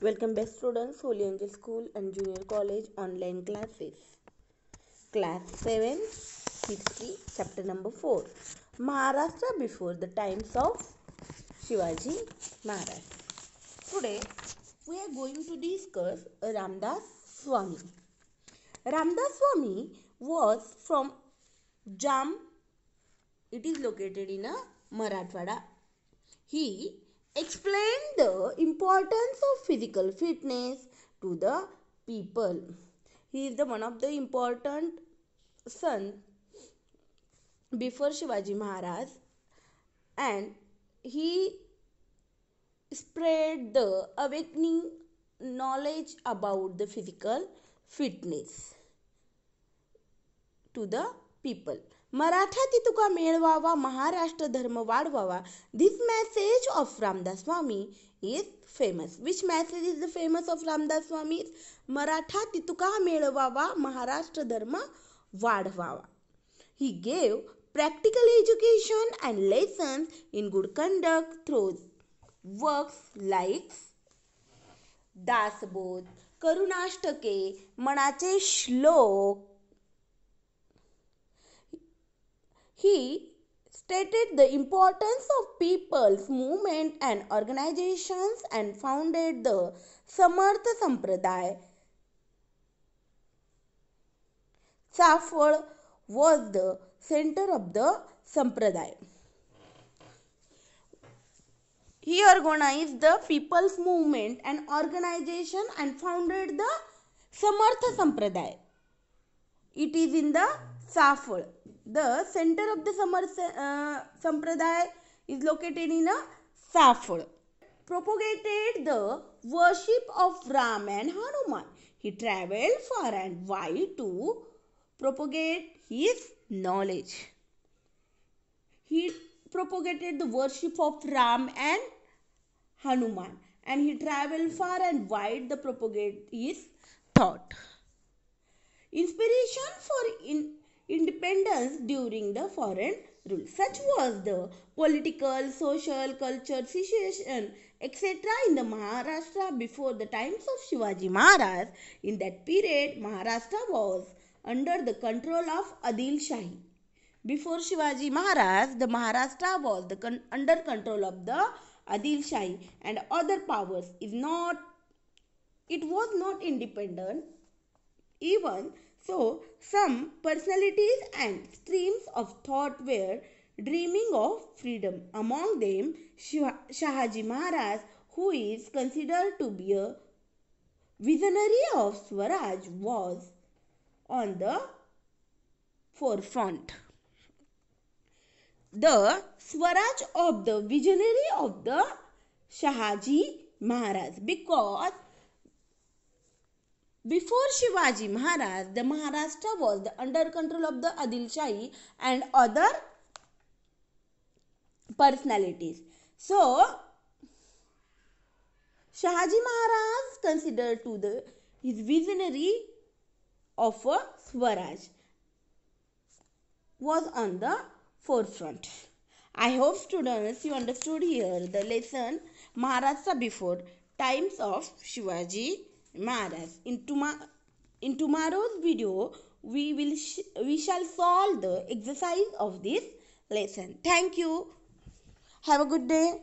Welcome back students, Holy Angel School and Junior College online classes. Class 7, History, Chapter number 4. Maharashtra before the times of Shivaji Maharaj. Today, we are going to discuss Ramdas Swami. Ramdas Swami was from Jam. It is located in a Marathwada. He the importance of physical fitness to the people. He is the one of the important son before Shivaji Maharaj and he spread the awakening knowledge about the physical fitness to the people. Maratha तितुका मेळवावा महाराष्ट्र धर्म वाढवावा this message of Ramdas Swami is famous which message is the famous of Ramdas Swami Maratha तितुका मेळवावा महाराष्ट्र धर्म वाढवावा he gave practical education and lessons in good conduct through works likes Dasbodh Karunashtake Manache Shlok He stated the importance of people's movement and organizations and founded the Samartha Sampradaya. Safad was the center of the Sampradaya. He organized the people's movement and organization and founded the Samartha Sampradaya. It is in the Safad. The center of the summer uh, sampradaya is located in a Saffol. Propagated the worship of Ram and Hanuman. He traveled far and wide to propagate his knowledge. He propagated the worship of Ram and Hanuman and he traveled far and wide to propagate his thought. Inspiration for independence during the foreign rule. Such was the political, social, cultural situation, etc. in the Maharashtra before the times of Shivaji Maharaj. In that period, Maharashtra was under the control of Adil Shahi. Before Shivaji Maharaj, the Maharashtra was the con under control of the Adil Shahi and other powers. Is not it was not independent even so, some personalities and streams of thought were dreaming of freedom. Among them, Shahaji Maharaj, who is considered to be a visionary of Swaraj, was on the forefront. The Swaraj of the visionary of the Shahaji Maharaj because before Shivaji Maharaj, the Maharashtra was the under control of the Adil Shahi and other personalities. So, Shahaji Maharaj considered to the his visionary of a Swaraj was on the forefront. I hope students you understood here the lesson Maharashtra before times of Shivaji matters. In, tom- in tomorrow's video, we will we shall solve the exercise of this lesson. Thank you. Have a good day.